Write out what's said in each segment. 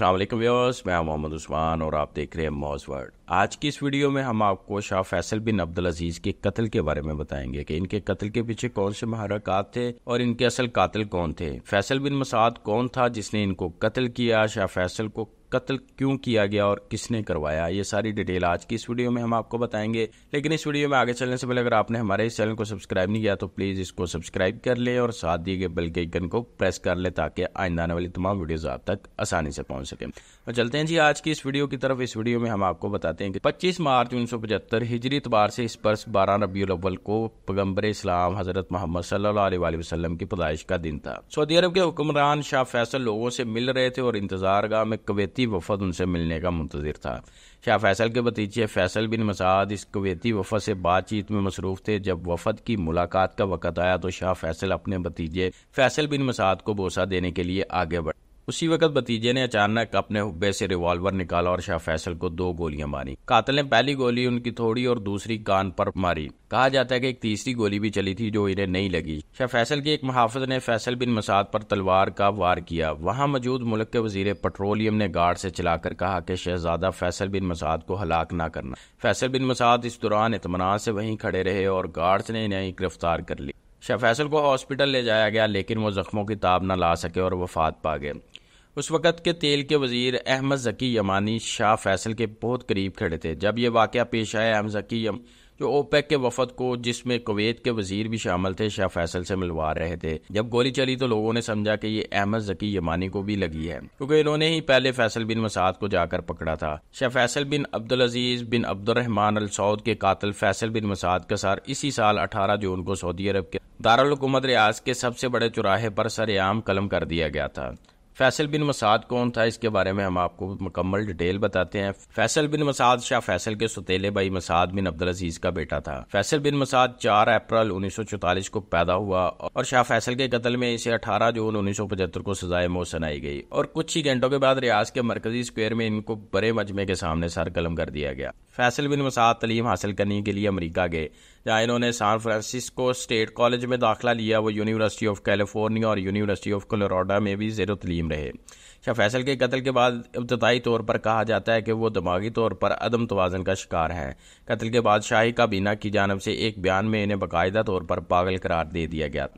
वालेकुम व्यूअर्स मैं मोहम्मद उस्मान और आप देख रहे हैं मौज वर्ड आज की इस वीडियो में हम आपको शाह फैसल बिन अब्दुल अजीज के कत्ल के बारे में बताएंगे कि इनके कत्ल के पीछे कौन से महरकत थे और इनके असल कातिल कौन थे फैसल बिन मसाद कौन था जिसने इनको कत्ल किया शाह फैसल को कत्ल क्यों किया गया और किसने करवाया ये सारी डिटेल आज की इस वीडियो में हम आपको बताएंगे लेकिन इस वीडियो में आगे चलने से पहले अगर आपने हमारे इस चैनल को सब्सक्राइब नहीं किया तो प्लीज़ इसको सब्सक्राइब कर ले और साथ दिए गए बेल के आइकन को प्रेस कर ले ताकि आइंदा आने वाली तमाम वीडियोज़ आप तक आसानी से पहुंच सके और चलते हैं जी आज की इस वीडियो की तरफ इस वीडियो में हम आपको बताते हैं कि पच्चीस मार्च उन्नीस सौ पचहत्तर हिजरी इतबार से इस वर्ष बारह रबी अव्वल को पैगम्बर इस्लाम हजरत मोहम्मद सल्ला वसलम की पैदाइश का दिन था सऊदी अरब के हुक्मरान शाह फैसल लोगों से मिल रहे थे और इंतजारगाह में कवेती कुवैती वफद उनसे मिलने का मुंतजर था शाह फैसल के भतीजे फैसल बिन मसाद इस कुवैती वफद से बातचीत में मसरूफ़ थे जब वफद की मुलाकात का वक़्त आया तो शाह फैसल अपने भतीजे फैसल बिन मसाद को बोसा देने के लिए आगे बढ़े उसी वक्त भतीजे ने अचानक अपने हुब्बे से रिवॉल्वर निकाला और शाह फैसल को दो गोलियां मारी कातल ने पहली गोली उनकी थोड़ी और दूसरी कान पर मारी कहा जाता है कि एक तीसरी गोली भी चली थी जो इन्हें नहीं लगी शाह फैसल के एक मुहाफिज ने फैसल बिन मसाद पर तलवार का वार किया वहां मौजूद मुल्क के वजीर पेट्रोलियम ने गार्ड से चलाकर कहा कि शहजादा फैसल बिन मसाद को हलाक ना करना फैसल बिन मसाद इस दौरान इतमान से वहीं खड़े रहे और गार्ड्स ने इन्हें गिरफ्तार कर ली शाह फैसल को हॉस्पिटल ले जाया गया लेकिन वो जख्मों की ताब न ला सके और वफात पा गए उस वक़्त के तेल के वजीर अहमद जकी यमानी शाह फैसल के बहुत करीब खड़े थे जब यह वाक़ पेश आया अहमद जकी यम जो ओपेक के वफद को जिसमें कुवैत के वजीर भी शामिल थे शाह फैसल से मिलवा रहे थे जब गोली चली तो लोगों ने समझा कि ये अहमद जकी यमानी को भी लगी है क्योंकि इन्होंने ही पहले फैसल बिन मसाद को जाकर पकड़ा था शाह फैसल बिन अब्दुल अजीज बिन अब्दुलरहमान अल सऊद के कातल फैसल बिन मसाद का सार इसी साल अठारह जून को सऊदी अरब के दारकूमत रियाज के सबसे बड़े चुराहे पर सरेआम कलम कर दिया गया था फैसल बिन मसाद कौन था इसके बारे में हम आपको मुकम्मल डिटेल बताते हैं फैसल बिन मसाद शाह फैसल के सुतेले भाई मसाद बिन अब्दुल अजीज का बेटा था फैसल बिन मसाद 4 अप्रैल 1944 को पैदा हुआ और शाह फैसल के कत्ल में इसे 18 जून 1975 को सजाए मौत सुनाई गई और कुछ ही घंटों के बाद रियाज के मरकजी स्क्वेयर में इनको बड़े मजमे के सामने सर कलम कर दिया गया फैसल बिन मसाद तलीम हासिल करने के लिए अमरीका गए जहाँ इन्होंने सान फ्रांसिस्को स्टेट कॉलेज में दाखिला लिया वो यूनिवर्सिटी ऑफ कैलिफोर्निया और यूनिवर्सिटी ऑफ कोलोराडा में भी जेर तलीम रहे शाह अच्छा, फैसल के कत्ल के बाद इब्तदाई तौर पर कहा जाता है कि वो दिमागी तौर पर अदम तोज़न का शिकार हैं कत्ल के बाद शाही काबीना की जानब से एक बयान में इन्हें बाकायदा तौर पर पागल करार दे दिया गया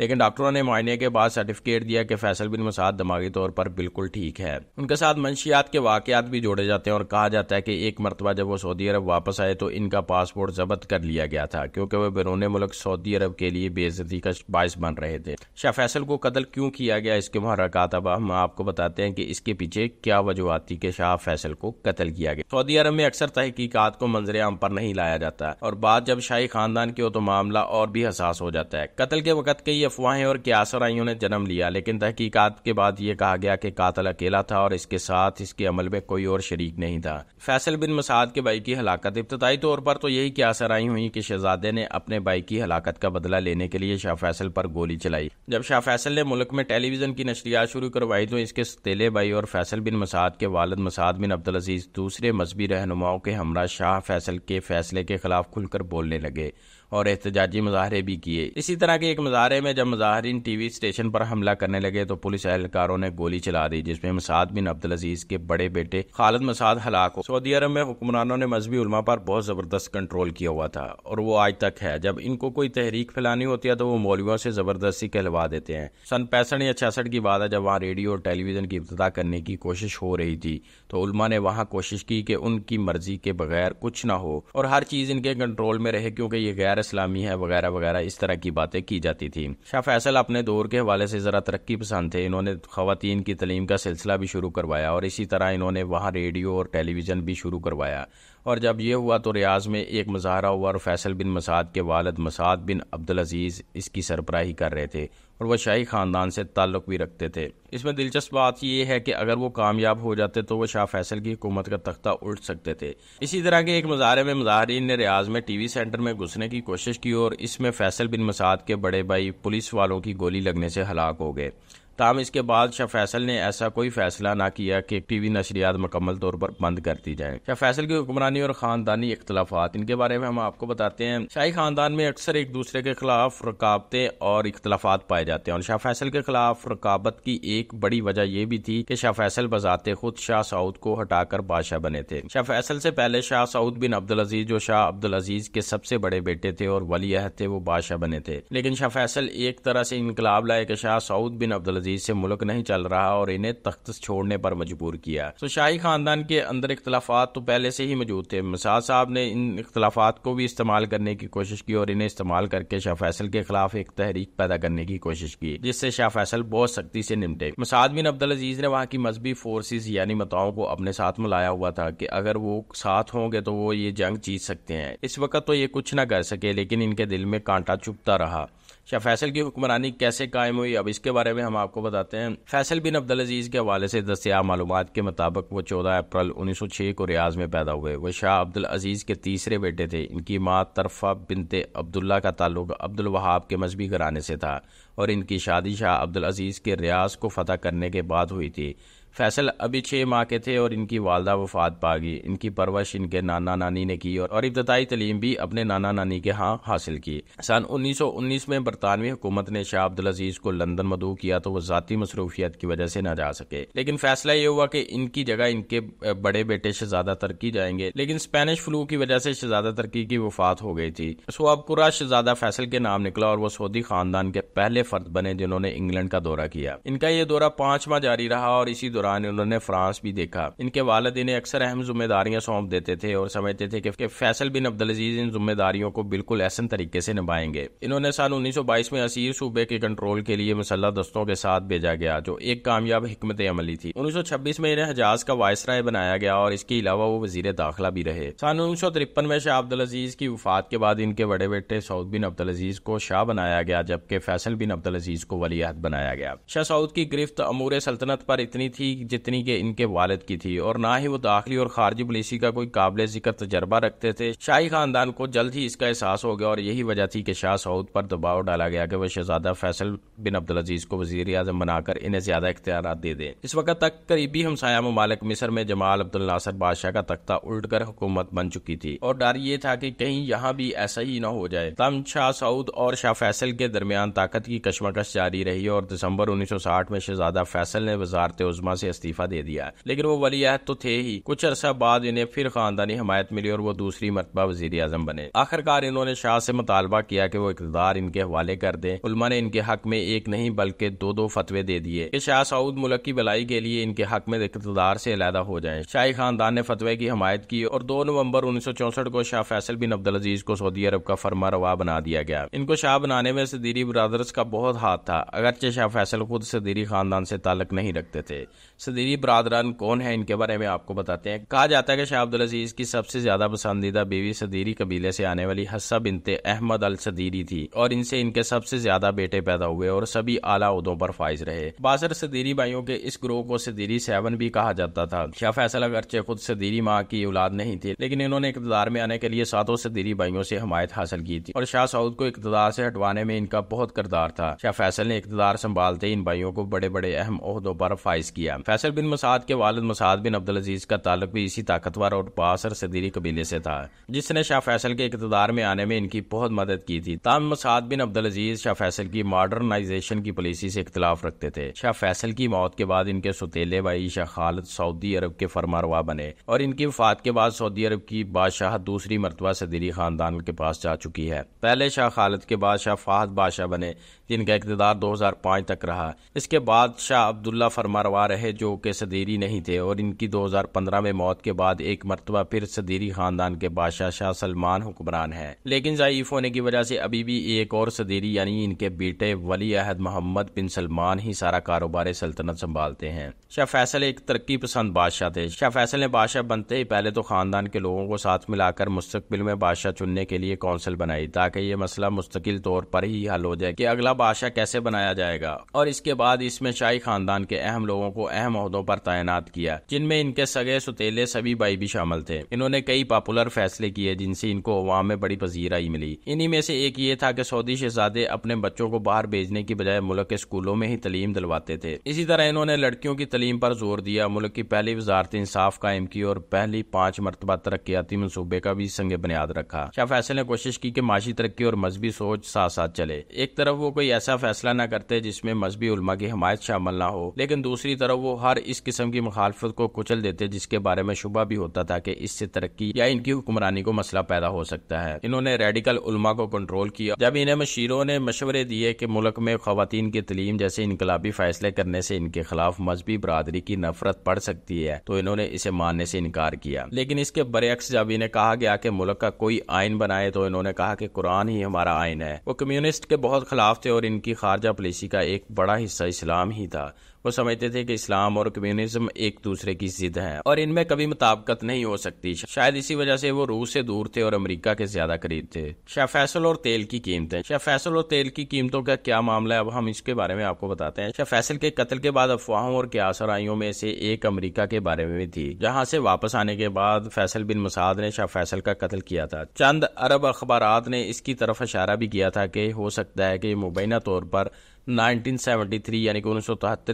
लेकिन डॉक्टरों ने मुआयने के बाद सर्टिफिकेट दिया कि फैसल बिन मसाद दिमागी तौर पर बिल्कुल ठीक है उनके साथ मंशियात के वाकत भी जोड़े जाते हैं और कहा जाता है कि एक मरतबा जब वो सऊदी अरब वापस आए तो इनका पासपोर्ट जब्त कर लिया गया था क्योंकि वह बैरून मुल्क सऊदी अरब के लिए बेजती का बायस बन रहे थे शाह फैसल को कत्ल क्यों किया गया इसके महरकत अब हम आपको बताते हैं कि इसके पीछे क्या वजूहत थी कि शाह फैसल को कत्ल किया गया सऊदी अरब में अक्सर तहकीकत को मंजर आम पर नहीं लाया जाता और बाद जब शाही खानदान की हो तो मामला और भी हसास हो जाता है कत्ल के वक्त कई अफवाहें और क्यासराइयों ने जन्म लिया लेकिन तहकीकात के बाद ये कहा गया कि कातल अकेला था और इसके साथ इसके अमल में कोई और शरीक नहीं था फैसल बिन मसाद के भाई की हलाकत इब्तदाई तौर पर तो यही क्यासराई हुई कि शहजादे ने अपने भाई की हलाकत का बदला लेने के लिए शाह फैसल पर गोली चलाई जब शाह फैसल ने मुल्क में टेलीविजन की नशरियात शुरू करवाई तो इसके सतेले भाई और फैसल बिन मसाद के वालद मसाद बिन अब्दुल अजीज दूसरे मजहबी रहनुमाओं के हमरा शाह फैसल के फैसले के खिलाफ खुलकर बोलने लगे और एहतजाजी मुजाहरे भी किए इसी तरह के एक मुजाहरे में जब मुजाहरीन टीवी स्टेशन पर हमला करने लगे तो पुलिस एहलकारों ने गोली चला दी जिसमें मसाद बिन अब्दुल अजीज के बड़े बेटे खालद मसाद हलाक हो सऊदी अरब में हुक्मरानों ने मजहबी उलमा पर बहुत जबरदस्त कंट्रोल किया हुआ था और वो आज तक है जब इनको कोई तहरीक फैलानी होती है तो वो मौलवियों से जबरदस्ती कहलवा देते हैं सन पैंसठ या छियासठ की बात है जब वहाँ रेडियो और टेलीविजन की इब्तदा करने की कोशिश हो रही थी तो उलमा ने वहाँ कोशिश की कि उनकी मर्जी के बगैर कुछ ना हो और हर चीज इनके कंट्रोल में रहे क्योंकि ये गैर इस्लामी है वगैरह वगैरह इस तरह की बातें की जाती थी शाह फैसल अपने दौर के हवाले से ज़रा तरक्की पसंद थे इन्होंने खातन की तलीम का सिलसिला भी शुरू करवाया और इसी तरह इन्होंने वहाँ रेडियो और टेलीविज़न भी शुरू करवाया और जब यह हुआ तो रियाज में एक मुजाहरा हुआ और फैसल बिन मसाद के वालद मसाद बिन अब्दुल अजीज़ इसकी सरबराही कर रहे थे और वह शाही ख़ानदान से ताल्लुक़ भी रखते थे इसमें दिलचस्प बात यह है कि अगर वो कामयाब हो जाते तो वह शाह फैसल की हुकूमत का तख्ता उल्ट सकते थे इसी तरह के एक मुजाहरे में मुजाहरीन ने रियाज में टी वी सेंटर में घुसने की कोशिश की और इसमें फैसल बिन मसाद के बड़े भाई पुलिस वालों की गोली लगने से हलाक हो गए ताम इसके बाद शाह फैसल ने ऐसा कोई फैसला ना किया कि टी वी नशरियात मुकम्मल तौर पर बंद कर दी जाए शाह फैसल की हुक्मरानी और खानदानी इख्तलाफात इनके बारे में हम आपको बताते हैं शाही खानदान में अक्सर एक दूसरे के खिलाफ रकाबतें और इख्तलाफात पाए जाते हैं और शाह फैसल के खिलाफ रकाबत की एक बड़ी वजह यह भी थी कि शाह फैसल बजाते खुद शाह सऊद को हटाकर बादशाह बने थे शाह फैसल से पहले शाह सऊद बिन अब्दुल अजीज जो शाह अब्दुल अजीज के सबसे बड़े बेटे थे और वली थे वो बादशाह बने थे लेकिन शाह फैसल एक तरह से इनकलाब लाए कि शाह सऊद बिन अब्दुल अजीज से मुल्क नहीं चल रहा और इन्हें तख्त छोड़ने पर मजबूर किया तो शाही खानदान के अंदर इख्तलाफात तो पहले से ही मौजूद थे मसाद साहब ने इन इख्तलाफात को भी इस्तेमाल करने की कोशिश की और इन्हें इस्तेमाल करके शाह फैसल के खिलाफ एक तहरीक पैदा करने की कोशिश की जिससे शाह फैसल बहुत सख्ती से निमटे मसाद बिन अब्दुल अजीज ने वहाँ की मजहबी फोर्सेज यानी मताओं को अपने साथ मिलाया हुआ था कि अगर वो साथ होंगे तो वो ये जंग जीत सकते हैं इस वक्त तो ये कुछ ना कर सके लेकिन इनके दिल में कांटा चुपता रहा शाह फैसल की हुक्मरानी कैसे कायम हुई अब इसके बारे में हम आपको बताते हैं फैसल बिन अब्दुल अजीज़ के हवाले से दस्तियाब मालूम के मुताबिक वो चौदह अप्रैल उन्नीस सौ छः को रियाज में पैदा हुए वह शाह अब्दुल अजीज़ के तीसरे बेटे थे इनकी माँ तरफा बिनते अब्दुल्ला का ताल्लुक अब्दुल वहाब के मजहबी घराने से था और इनकी शादी शाह अब्दुल अजीज़ के रियाज को फतह करने के बाद हुई थी फैसल अभी छः माह के थे और इनकी वालदा वफात पा गई इनकी परवरिश इनके नाना नानी ने की और, इब्तदाई तलीम भी अपने नाना नानी के यहाँ हासिल की सन उन्नीस सौ उन्नीस में बरतानवी हुकूमत ने शाह अब्दुल अजीज को लंदन मदू किया तो वो ज़ाती मसरूफियत की वजह से ना जा सके लेकिन फैसला ये हुआ कि इनकी जगह इनके बड़े बेटे शहजादा तरकी जाएंगे लेकिन स्पेनिश फ्लू की वजह से शहजादा तरकी की वफात हो गई थी अब कुरा शहजादा फैसल के नाम निकला और वो सऊदी खानदान के पहले फर्द बने जिन्होंने इंग्लैंड का दौरा किया इनका ये दौरा पांच माह जारी रहा और इसी दौरान उन्होंने फ्रांस भी देखा इनके वालद इन्हें अक्सर अहम जिम्मेदारियां सौंप देते थे और समझते थे कि फैसल बिन अब्दुल अजीज इन जिम्मेदारियों को बिल्कुल ऐसा तरीके से निभाएंगे इन्होंने सन उन्नीस में असीर सूबे के कंट्रोल के लिए मसल्ला दस्तों के साथ भेजा गया जो एक कामयाब हमत अमली थी उन्नीस में इन्हें हजाज का वायसराय बनाया गया और इसके अलावा वो वजीर दाखिला भी रहे सन उन्नीस में शाह अब्दुल अजीज की वफात के बाद इनके बड़े बेटे सऊद बिन अब्दुल अजीज को शाह बनाया गया जबकि फैसल बिन अब्दुल अजीज को वली बनाया गया शाह सऊद की गिरफ्त अमूर सल्तनत पर इतनी थी जितनी के इनके वालद की थी और ना ही वो दाखिली और खारजी पॉलिसी का कोई काबिल जिक्र तजर्बा रखते थे शाही खानदान को जल्द ही इसका एहसास हो गया और यही वजह थी कि शाह सऊद पर दबाव डाला गया कि वह शहजादा फैसल बिन अब्दुल अजीज को वजीर आजम बनाकर इन्हें ज्यादा इख्तियार दे दें इस वक्त तक करीबी हमसाया ममालिक मिसर में जमाल अब्दुल नासर बादशाह का तख्ता उल्ट कर हुकूमत बन चुकी थी और डर ये था कि कहीं यहाँ भी ऐसा ही न हो जाए तम शाह सऊद और शाह फैसल के दरमियान ताकत की कशमकश जारी रही और दिसंबर उन्नीस सौ साठ में शहजादा फैसल ने वजारत उजमा से इस्तीफा दे दिया लेकिन वो वली अहद तो थे ही कुछ अरसा बाद इन्हें फिर खानदानी हमायत मिली और वो दूसरी मरतबा वजीर आजम बने आखिरकार इन्होंने शाह से मुतालबा किया कि वो इकदार इनके हवाले कर दे उलमा ने इनके हक में एक नहीं बल्कि दो दो फतवे दे दिए कि शाह सऊद मुल्क की भलाई के लिए इनके हक में इकतदार से अलहदा हो जाए शाही खानदान ने फतवे की हमायत की और दो नवम्बर उन्नीस सौ चौसठ को शाह फैसल बिन अब्दुल अजीज को सऊदी अरब का फरमा रवा बना दिया गया इनको शाह बनाने में सदीरी ब्रदर्स का बहुत हाथ था अगरचे शाह फैसल खुद सदीरी खानदान से ताल्लुक नहीं रखते थे सदीरी बरदरान कौन है इनके बारे में आपको बताते हैं कहा जाता है कि शाह अब्दुल अजीज की सबसे ज्यादा पसंदीदा बीवी सदीरी कबीले से आने वाली हस्सा बिनते अहमद अल सदीरी थी और इनसे इनके सबसे ज्यादा बेटे पैदा हुए और सभी आला उदों पर फाइज रहे बासर सदीरी भाइयों के इस ग्रोह को सदीरी सेवन भी कहा जाता था शाह फैसल अगरचे खुद सदीरी माँ की औलाद नहीं थी लेकिन इन्होंने इकतदार में आने के लिए सातों सदीरी भाइयों से हमायत हासिल की थी और शाह सऊद को इकतदार से हटवाने में इनका बहुत किरदार था शाह फैसल ने इकतदार संभालते इन भाइयों को बड़े बड़े अहम उहदों पर फाइज किया कैसर बिन मसाद के वालद मसाद बिन अब्दुल अजीज़ का ताल्लुक भी इसी ताकतवर और पासर सदीरी कबीले से था जिसने शाह फैसल के इकतदार में आने में इनकी बहुत मदद की थी ताम मसाद बिन अब्दुल अजीज़ शाह फैसल की मॉडर्नाइजेशन की पॉलिसी से इख्तलाफ रखते थे शाह फैसल की मौत के बाद इनके सुतीले भाई शाह खालद सऊदी अरब के फरमारवा बने और इनकी वफात के बाद सऊदी अरब की बादशाह दूसरी मरतबा सदीरी खानदान के पास जा चुकी है पहले शाह खालद के बाद शाह फाहद बादशाह बने जिनका इकतदार दो हजार पाँच तक रहा इसके बाद शाह अब्दुल्ला फरमारवा रहे जो कि सदीरी नहीं थे और इनकी 2015 में मौत के बाद एक मरतबा फिर सदीरी खानदान के बादशाह शाह सलमान हुक्मरान है लेकिन ज़यीफ होने की वजह से अभी भी एक और सदीरी यानी इनके बेटे वली अहद मोहम्मद बिन सलमान ही सारा कारोबार सल्तनत संभालते हैं शाह फैसल एक तरक्की पसंद बादशाह थे शाह फैसल ने बादशाह बनते ही पहले तो खानदान के लोगों को साथ मिलाकर मुस्तबिल में बादशाह चुनने के लिए कौंसिल बनाई ताकि ये मसला मुस्तकिल तौर पर ही हल हो जाए कि अगला बादशाह कैसे बनाया जाएगा और इसके बाद इसमें शाही खानदान के अहम लोगों को अहम अहम अहदों पर तैनात किया जिनमें इनके सगे सुतेले सभी भाई भी शामिल थे इन्होंने कई पॉपुलर फैसले किए जिनसे इनको अवाम में बड़ी पजीराई मिली इन्हीं में से एक ये था कि सऊदी शहजादे अपने बच्चों को बाहर भेजने की बजाय मुल्क के स्कूलों में ही तलीम दिलवाते थे इसी तरह इन्होंने लड़कियों की तलीम पर जोर दिया मुल्क की पहली वजारत इंसाफ कायम की और पहली पांच मरतबा तरक्याती मनसूबे का भी संग बुनियाद रखा शाह फैसल ने कोशिश की कि माशी तरक्की और मजहबी सोच साथ साथ चले एक तरफ वो कोई ऐसा फैसला न करते जिसमें मजहबी उलमा की हमायत शामिल न हो लेकिन दूसरी तरफ वो हर इस किस्म की मुखालफत को कुचल देते जिसके बारे में शुबा भी होता था कि इससे तरक्की या इनकी हुक्मरानी को मसला पैदा हो सकता है इन्होंने रेडिकल उलमा को कंट्रोल किया जब इन्हें मशीरों ने मशवरे दिए कि मुल्क में खातन की तलीम जैसे इनकलाबी फैसले करने से इनके खिलाफ मजहबी बरदरी की नफरत पड़ सकती है तो इन्होंने इसे मानने से इनकार किया लेकिन इसके बरक्स जब इन्हें कहा गया कि मुल्क का कोई आयन बनाए तो इन्होंने कहा कि कुरान ही हमारा आयन है वो कम्युनिस्ट के बहुत खिलाफ थे और इनकी खारजा पॉलिसी का एक बड़ा हिस्सा इस्लाम ही था वो समझते थे कि इस्लाम और कम्युनिज्म एक दूसरे की जिद है और इनमें कभी मुताबकत नहीं हो सकती शायद इसी वजह से वो रूस से दूर थे और अमरीका के ज्यादा करीब थे शाह फैसल और तेल की कीमतें शाह फैसल और तेल की कीमतों का क्या मामला है अब हम इसके बारे में आपको बताते हैं शाह फैसल के कत्ल के बाद अफवाहों और क्या सराइयों में से एक अमरीका के बारे में थी जहाँ से वापस आने के बाद फैसल बिन मसाद ने शाह फैसल का कत्ल किया था चंद अरब अखबार ने इसकी तरफ इशारा भी किया था कि हो सकता है कि मुबैना तौर पर 1973 यानी कि उन्नीस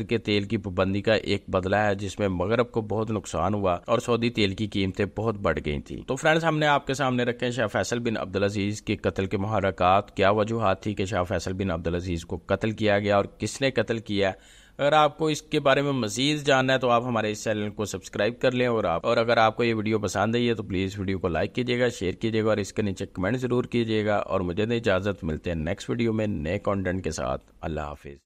के तेल की पाबंदी का एक बदला है जिसमें मगरब को बहुत नुकसान हुआ और सऊदी तेल की कीमतें बहुत बढ़ गई थी तो फ्रेंड्स हमने आपके सामने रखे शाह फैसल बिन अब्दुल अजीज के कत्ल के मुहरकत क्या वजूहत थी कि शाह फैसल बिन अब्दुल अजीज को कत्ल किया गया और किसने कत्ल किया अगर आपको इसके बारे में मजीद जानना है तो आप हमारे इस चैनल को सब्सक्राइब कर लें और आप और अगर आपको ये वीडियो पसंद आई है तो प्लीज़ वीडियो को लाइक कीजिएगा शेयर कीजिएगा और इसके नीचे कमेंट ज़रूर कीजिएगा और मुझे इजाज़त मिलते हैं नेक्स्ट वीडियो में नए कॉन्टेंट के साथ अल्लाह हाफिज़